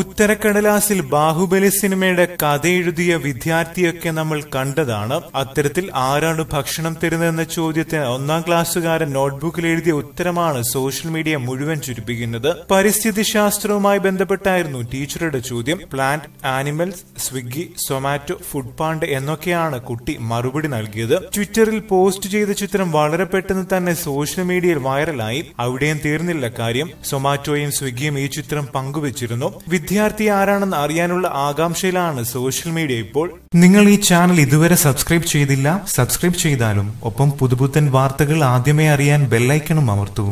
ഉത്തരക്കടലാസിൽ ബാഹുബലി സിനിമയുടെ കഥ എഴുതിയ വിദ്യാർത്ഥിയൊക്കെ നമ്മൾ കണ്ടതാണ് അത്തരത്തിൽ ആരാണ് ഭക്ഷണം തരുന്നതെന്ന ചോദ്യത്തിന് ഒന്നാം ക്ലാസ്സുകാരൻ നോട്ട്ബുക്കിൽ എഴുതിയ ഉത്തരമാണ് സോഷ്യൽ മീഡിയ മുഴുവൻ ചുരുപ്പിക്കുന്നത് പരിസ്ഥിതി ശാസ്ത്രവുമായി ബന്ധപ്പെട്ടായിരുന്നു ടീച്ചറുടെ ചോദ്യം plant animals Swiggy Zomato Foodpanda എന്നൊക്കെയാണ് കുട്ടി മറുപടി നൽകിയത് ട്വിറ്ററിൽ പോസ്റ്റ് ചെയ്ത ചിത്രം വളരെ പെട്ടെന്ന് തന്നെ സോഷ്യൽ മീഡിയയിൽ വൈറലായി അവിടെയും തീർന്നില്ല കാര്യം സൊമാറ്റോയും സ്വിഗ്ഗിയും ഈ ചിത്രം പങ്കുവച്ചിരുന്നു വിദ്യാർത്ഥി ആരാണെന്ന് അറിയാനുള്ള ആകാംക്ഷയിലാണ് സോഷ്യൽ മീഡിയ ഇപ്പോൾ നിങ്ങൾ ഈ ചാനൽ ഇതുവരെ സബ്സ്ക്രൈബ് ചെയ്തില്ല സബ്സ്ക്രൈബ് ചെയ്താലും ഒപ്പം പുതുപുത്തൻ വാർത്തകൾ ആദ്യമേ അറിയാൻ ബെല്ലൈക്കണും അമർത്തൂ